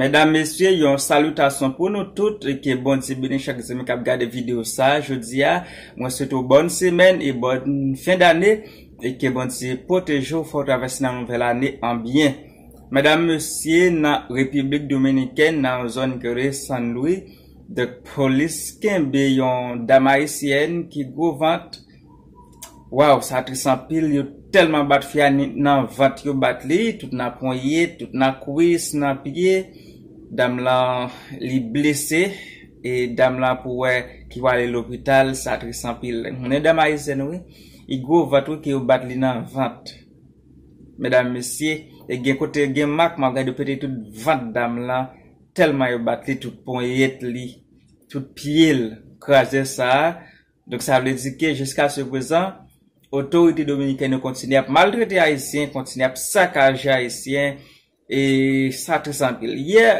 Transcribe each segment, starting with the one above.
Mèdam mèsyè yon salutasyon pou nou tout E ke bon ti bini chak zemi kap gade video sa Jodi ya, mwen sè tou bon semen E bon fin d'anè E ke bon ti potejou Foto aves nan mwen vel anè anbyen Mèdam mèsyè nan Republik Dominikè Nan zon kere Sanloui Dek polisken Be yon Damay Sien Ki go vant Waw, sa tri san pil Yon telman bat fiyan nan vant yo bat li Tout nan ponye, tout nan kouis Nan piye Dam lan li blese e dam lan pou wè ki wale l'opital sa tri sampil. Mwenen dam a isen wè, e i gwo vat wè ki yo bat li nan vant. Medan mesye, e gen kote gen mak man gwa de pwete tout vant dam lan, telman yo bat li tout pon yet li, tout pil, kwa ze sa. Donk sa vle dike, jeska se prezan, otorite dominikè nou kontsine ap maldreti a isen, kontsine ap sakaj a isen, e sa tri sampil. Ye,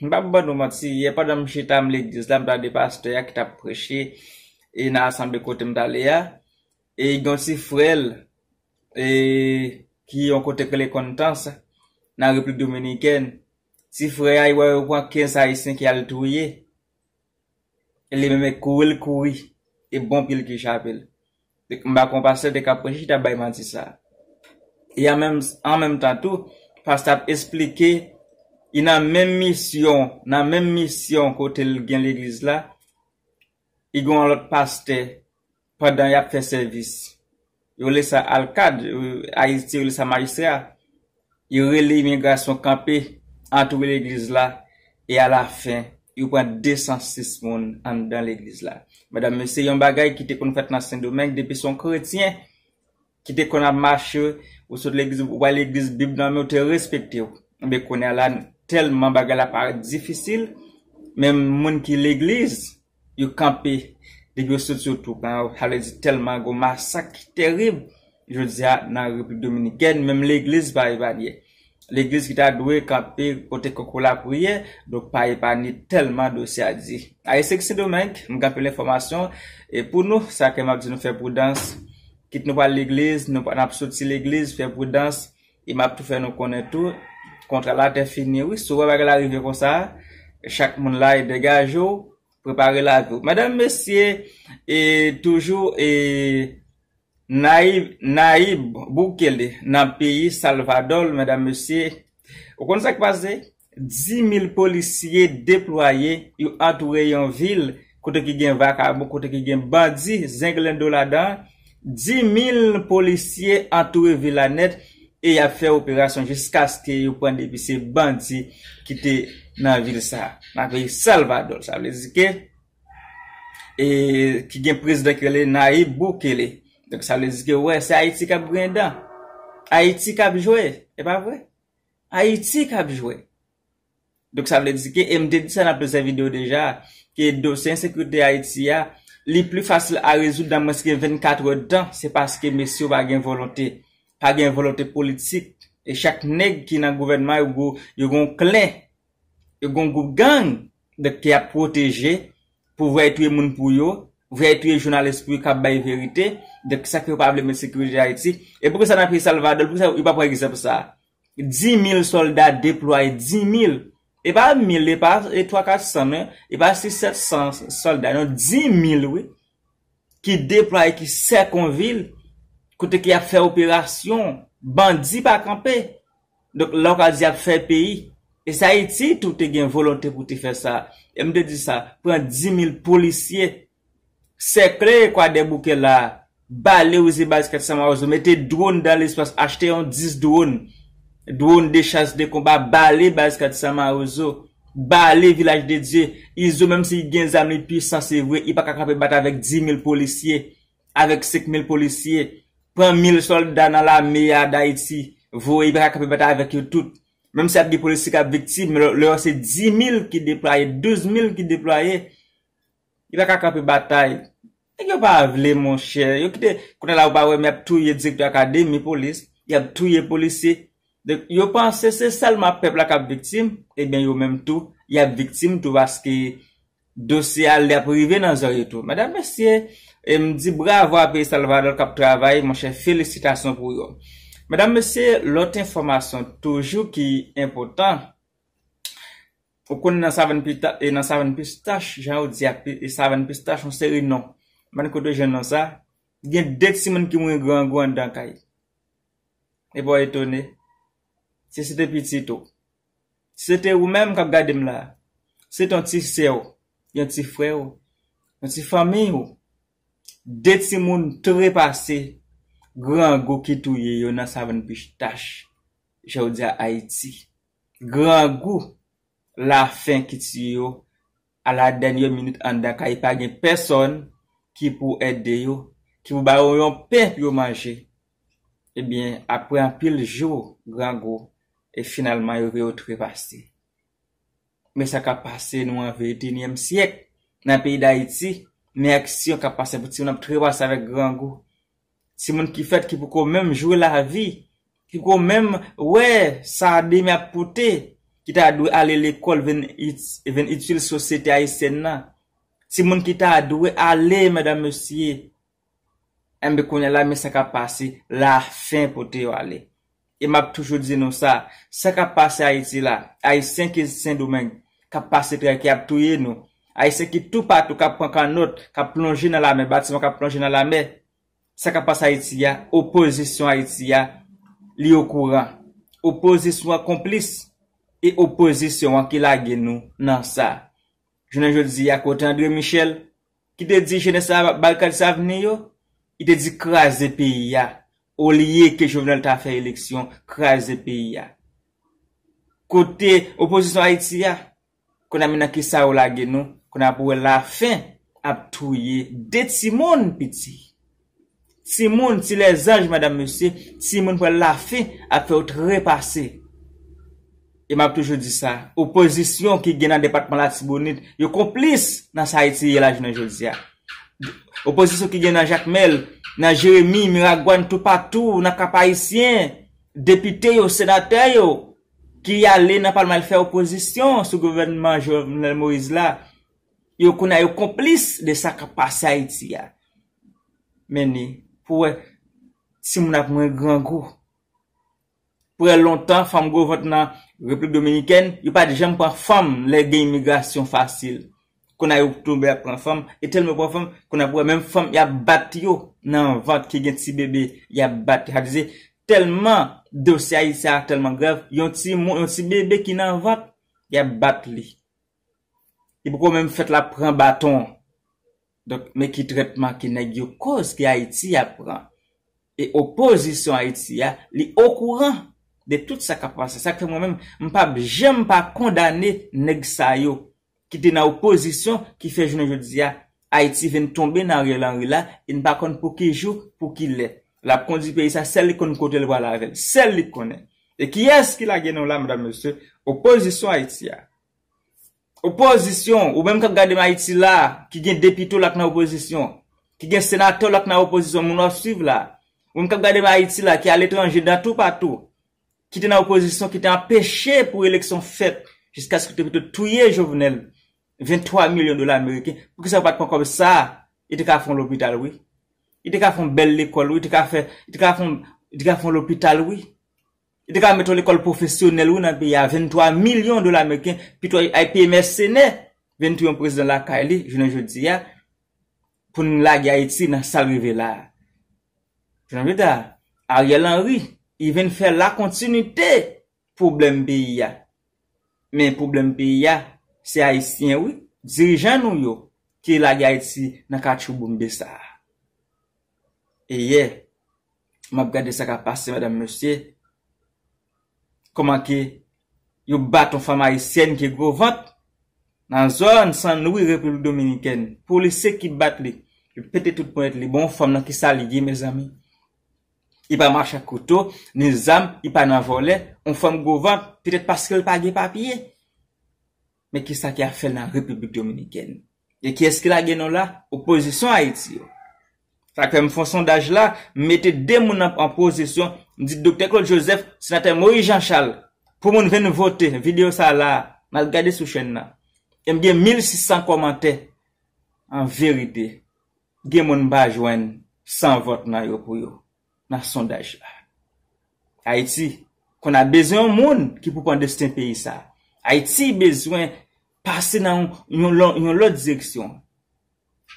Mba mba nou mati, ye padan mchita mle di Islam ta de pastoya ki tap preche e nan asambe kote mta le a. E yon si frel, e ki yon kote kle kontans, nan replik dominiken, si frel yon kwa 15 aysen ki al touye, le mme kouwe l kouwi, e bon pil ki chapel. Mba konpase de kap preche, ta bay mati sa. En menm tatou, pastop explikey I nan men misyon, nan men misyon kote gen l'egliz la, i gwen l'ot paste, padan yap fe servis. Yo lè sa Al-Qad, yo lè sa Marissia, yo lè l'immigrasyon kampe, an toube l'egliz la, e a la fin, yo pwen 206 moun an dan l'egliz la. Madame, mè se yon bagay ki te kon fèt nan Saint-Domingue, depè son kretien, ki te kon ap mâche ou sot l'egliz, wè l'egliz bib nan mè ou te respekti ou, mè konè e al-an, telman baga la paret difisil, menm moun ki l'egliz, yu kampe, l'egliz sot sotou, man ou chalè di telman goma sak terib, yu zia nan repri dominiken, menm l'egliz ba yi banyè. L'egliz ki ta dwe kampe, ote koko la pouye, do pa yi banyè, telman dosi a di. A yi sekse do menk, mou kampe l'informasyon, e pou nou, sakè mabdi nou fè prudans, kit nou pa l'egliz, nou pa nap sot si l'egliz, fè prudans, yi e map tou fè nou konen tou, Kontra la te finye, wè, sou wè bagè la rive kon sa, chak moun la e degaj yo, prepare la go. Madame Messie, toujou naib boukele nan piye Salvador, Madame Messie, wè kon sa kwa zè, 10.000 polisye depoye yo atoure yon vil, kote ki gen Vakarbo, kote ki gen Badi, Zenglen do la dan, 10.000 polisye atoure vil anet, E ya fe operasyon jiska se ki yo pwande bi se banti ki te nan vile sa. Nan kwey Salvador, sa vle zike. E ki gen prez dekele nan e boukele. Donk sa vle zike, wè, se Haiti kab brendan. Haiti kab jwe, e pa vwe? Haiti kab jwe. Donk sa vle zike, e mde di sa nan pwese video deja, ki dosen sekwete Haiti ya, li pli fasil a rezout dan mweske 24 dan, se paske mweske yon bagen volonte. pa gen volote politik, e chak neg ki nan govenman yo gon klen, yo gon go gang, dek ki a proteje, pou vey twe moun pou yo, vey twe jounal espri kabay verite, dek sa kwe pable mwen sekwiji ha iti, e pouke sa nan pi salvadel, pouke sa yon pa pou eksep sa, 10.000 soldat deploye, 10.000, e pa 1.000, e pa 3-4.000, e pa 6-7.000 soldat, yon 10.000 we, ki deploye, ki sekonvil, Koute ki ap fè operasyon, bandi pa akampè. Dok lòk ap zi ap fè peyi. E sa eti tout te gen volontè pou te fè sa. E mde di sa, pren 10.000 polisye. Se kre kwa debouke la. Balè ou zi balè skatisama ouzo. Mette drone dan l'espace, achete yon 10 drone. Drone de chas de komba, balè balè skatisama ouzo. Balè vilaj de diye. I zo mèm si gen zanmi pi sensi vwe, i pa kakampè bat avèk 10.000 polisye. Avèk 5.000 polisye. 20,000 solde nan la miya da iti, vou yi e baka kapi batay avek yo tout, menm se ap di polisi kapi viktime, le yo se 10,000 ki deplaye, 12,000 ki deplaye, yi baka kapi batay, ek yo pa avle mon chè, yo kite kounen la ou pa we mèp tou ye dik tou akade, mi polis, yi ap tou ye polisi, yo panse se salman pepla kapi viktime, e ben yo menm tou, yi ap viktime tou baskeye, Dosye ale aprive nan zorye tou. Madame Messie, e mdi bravo api Salva Adel kap travay, manche felicitasyon pou yon. Madame Messie, lote informasyon toujou ki yi impotant, ou kon nan savan pistache, jan ou diak pi savan pistache, mse yon nan, man koto jen nan sa, yon dek si men ki mwen gran-gran dan kay. Ebo etone, se se te pititou. Se te ou menm kap gade mla, se ton ti se ou. Yon ti fre yo, yon ti fami yo, deti moun trepase, gran go ki touye yo nan savan pi stache, javou di a Haiti. Gran go la fin ki touye yo, a la danyo minute an da ka ipa e gen person ki pou edde yo, ki pou bayon yon pep yo manje, ebyen apren pil jo, gran go, e finalman yo reyo trepase. Mè sa ka pase nou an ve iti niyem siyek nan peyi da iti. Mè aksiyon ka pase pou ti yon ap tre bas avèk grangou. Si moun ki fèt ki pou kon mèm jwè la vi. Ki pou kon mèm wè sa de mè ap pote. Ki ta adouè ale l'ekol ven iti li sosete a isen nan. Si moun ki ta adouè ale mè da mè siyek. Mè kon yon la mè sa ka pase la fin pote yo ale. E map toujou di nou sa. Sa ka pase Haiti la. Ay 5 et 5 domeng. Ka pase tre ki ap touye nou. Ay se ki tou patou ka pran kan not. Ka plonje nan la me. Batimon ka plonje nan la me. Sa ka pase Haiti ya. Oposisyon Haiti ya. Li yo kouran. Oposisyon akomplis. E oposisyon wakilage nou nan sa. Jounen jou di ya kote André Michel. Ki te di jene sa balkan sa vne yo. I te di kras de peyi ya. ou liye ke jovenel ta fe eleksyon kreze peyi ya. Kote opozisyon Haiti ya, kona mena ki sa ou la genou, kona pouwe la fe abtouye de timoun piti. Timoun ti le zanj, madame Moussi, timoun pouwe la fe ap fe ou trepase. E map toujou di sa, opozisyon ki genan departman la tibounit, yo komplis nan sa Haiti ya la genou Josiah. Oposisyon ki dye nan Jacques Mel, nan Jérémy, Miragouane, tout patou, nan kapayisyen, depité yo, sénatè yo, ki y alè nan pal mal fè oposisyon sou gouvernement Jovenel Moïse la, yo kou nan yo komplis de sa kapayisyen si ya. Meni, pouè, si moun ap mwen gran gou, pouè lontan, fam gwo vot nan Republik Dominikèn, yo pati jèm pouè fam lè gen imigrasyon fasil. kon a yo toube a pren fèm, e tel mè pren fèm, kon a pou e mèm fèm, ya bat yo nan vat ki gen si bebe, ya bat, ya dizè, telman dosya yi sa, telman grev, yon si moun, yon si bebe ki nan vat, ya bat li. Yi e pou kon mèm fèt la pren baton, dok mè ki tretman ki neg yo, kòz ki Haiti ya pren, e opozisyon Haiti ya, li okouran de tout sa kapwase, sa ke mèm mpap jèm pa kondane neg sa yo, Ki te na oposisyon ki fe jenon jodi ya. Haiti ven tombe nan riyo lan riyo la. En bakon pou ki jou pou ki le. La pondi peyi sa sel li kon kote le wala re. Sel li konen. E ki eski la genon la mdam monsi. Oposisyon Haiti ya. Oposisyon. Ou menm kap gade ma Haiti la. Ki gen depito lak nan oposisyon. Ki gen senato lak nan oposisyon. Moun wap suiv la. Ou menm kap gade ma Haiti la. Ki al etranje da tou patou. Ki te nan oposisyon. Ki te an peche pou eleksyon fet. Jiska skoute bitou touye jovenel. 23 milyon do la Ameriken. Pou ki sa pat kon konbe sa, ite ka fon l'hôpital wè. Ite ka fon bel l'ekol wè. Ite ka fon l'hôpital wè. Ite ka meton l'ekol profesyonel wè nan pi ya. 23 milyon do la Ameriken. Pi to aipi emersene. 23 yon prezident la Kali, jenon jodi ya, pou nou la gaya iti nan salive la. Jenon jodi ya, a rye lan wè, i ven fè la kontinite, pou blèm pi ya. Men pou blèm pi ya, Se ayisyen wè, dirijan nou yo, ki la gaya etsi nan kachou boumbe sa. E ye, mab gade sa kapase, madame monsie, koman ki, yo bat ou fam ayisyen ki govote, nan zon san noui Repul Dominiken, pou li se ki bat li, yo petetout pou etli, bon fam nan ki sa ligye, me zami. I pa marcha koto, ni zamp, i pa nan vole, an fam govote, petet paske li pa ge papye, Mè ki sa ki a fè nan Republik Dominikèn. E ki eske la genon la? Oposisyon Haïti yo. Sa ke m fò sondaj la, mète demoun ap en posisyon, m di Dr. Claude Joseph, si natè Mori Jean Charles, pou moun ven nou vote, videyo sa la, mal gade sou chèn nan. M gen 1600 komante, an veride, gen moun bajwen, san vote nan yo pou yo, nan sondaj la. Haïti, kon a bezen moun, ki pou pwande stèn peyi sa. A iti bezwen Pase nan yon lòt zeksyon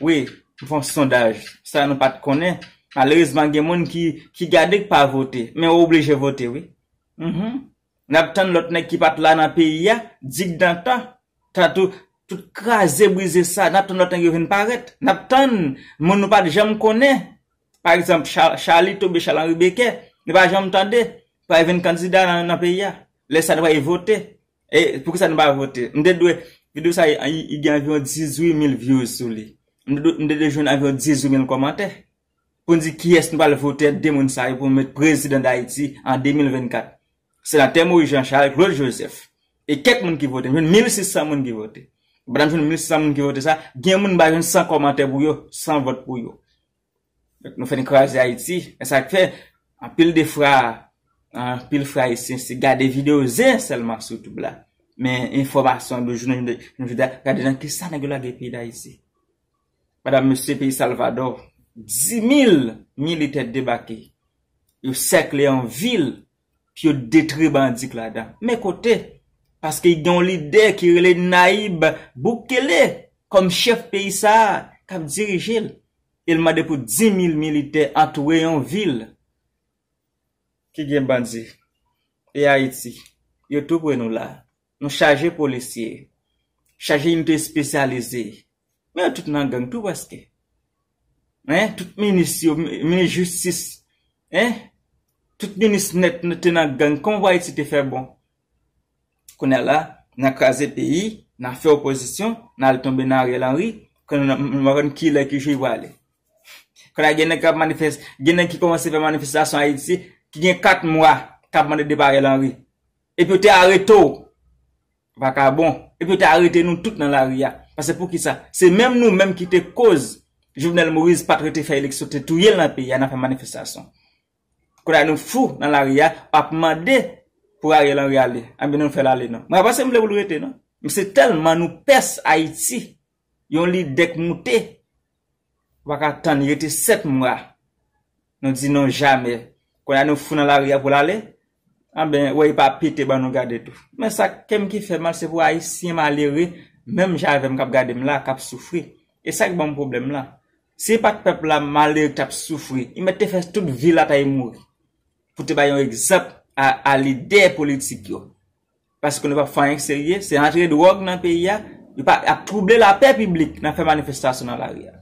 Ouè Mwen fòm sondaj Sa nou pat konè Palerezman gen moun ki gadek pa votè Men oubleje votè Naptan lòt nek ki pat la nan peyi ya Dik dantan Tato tout krasè brize sa Naptan lòt nek gen ven paret Naptan moun nou pat jèm konè Par exemple Charlie Tobi Chalangri Beke Nè pa jèm tande Pa even kanzida nan peyi ya Lè sa dwa yon votè E pou kwa sa nou ba vote? Mdè dwe videou sa yi gen avyon 18000 views sou li. Mdè dwe joun avyon 18000 komante. Poun di ki yes nou ba le vote demoun sa yi e pou mwen prezident Aiti an 2024. Se la temo yi jen charek lor Joseph. E ket moun ki vote? Mdè joun 1600 moun ki vote. Mdè joun 1600 moun ki vote sa, gen moun ba yon 100 komante pou yo, 100 vote pou yo. Nou fè ni kwa zi Aiti. E sa yi fè apil de fraa. an pil fra yisi, se gade video zen selman sou tou bla, men informasyon do jounen yon de, jounen vide, gade jan, kis sa nan gyo la de pi da yisi? Madame M. P. Salvador, 10.000 milite debake, yo sek le yon vil, pi yo detri bandik la dan. Men kote, paske yon li de ki rele naib, bouke le, kom chef pi sa, kam dirijel, el madepou 10.000 milite atwe yon vil, Ki gen bandi. E Haiti. Yo tou kwen nou la. Nou chaje polisye. Chaje yon te spesyalize. Men yo tout nan gang. Tout wazke. Tout minis yo. Minis justice. Tout minis net. Net nan gang. Kon woye ti te fe bon. Koune la. Nan kaze peyi. Nan fe oposisyon. Nan al tombe nan riyel anri. Kon nou nan mwakon ki la ki jou yi wale. Koune gen nan ki kwa manifese. Gen nan ki kwa manifese la son Haiti. Ki gen kat mwa kapman de debare lan ri. E pwete areto. Vaka bon. E pwete arete nou tout nan la ri ya. Pase pou ki sa. Se menm nou menm ki te koz. Jouvenel mwiz patre te faye lek sote tou yel nan pi. Ya nan fè manifestasyon. Kou da yon fou nan la ri ya. Papman de pou arete lan ri ale. Ambe nou fèl ale nan. Mwen apase mwen le woul rete nan. Mwen se telman nou pes Haiti. Yon li dek mwote. Vaka tan rete set mwa. Non di nan jamè. Kwen an nou foun nan la riyan pou lale, an ben woy pa pite ban nou gade tou. Men sa kem ki fe mal se pou a yisi man lirye, menm javem kap gade mla, kap soufri. E sa ki ban m poublem la. Se pat pep la man lirye tap soufri, ime te fes tout vila ta yimou. Pouti bayon egzap a lide politik yo. Pas konon pa fanyek serye, se antre di wog nan peyi ya, yi pa ap trouble la pey piblik nan fè manifestasyon nan la riyan.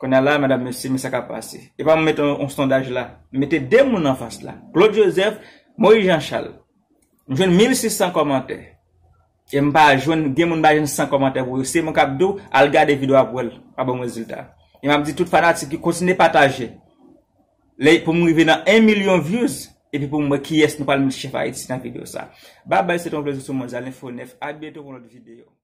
Kona la, madame, si mi sa ka pase. E pa mwen mette yon sondaj la. Mwen mette dem moun an fas la. Claude Joseph, Mori Jean Chal. Mwen jwenn 1600 komante. E mwen pa jwenn, dem moun da jwenn 1600 komante. Woy, se mwen kap do, al gade video ap wel. A bon mwen zilta. E mwen ap di, tout fanatik, yon konsine pataje. Le, pou mwen yon venan 1 milyon views. E pi pou mwen mwen kiyes, nou pal mwen chefa it. Si nan video sa. Ba bay, se ton vlezo sou moun zal. Info 9. A bieto pou lout videyo.